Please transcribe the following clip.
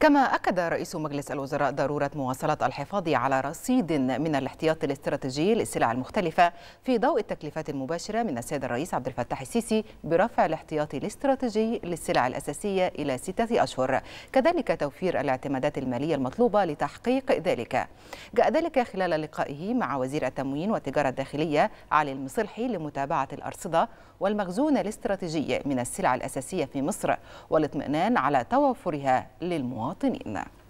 كما أكد رئيس مجلس الوزراء ضرورة مواصلة الحفاظ على رصيد من الاحتياط الاستراتيجي للسلع المختلفة في ضوء التكليفات المباشرة من السيد الرئيس عبد الفتاح السيسي برفع الاحتياط الاستراتيجي للسلع الأساسية إلى ستة أشهر كذلك توفير الاعتمادات المالية المطلوبة لتحقيق ذلك جاء ذلك خلال لقائه مع وزير التموين والتجارة الداخلية علي المصلحي لمتابعة الأرصدة والمخزون الاستراتيجي من السلع الأساسية في مصر والاطمئنان على توفرها للمواطنين nó từ nị nè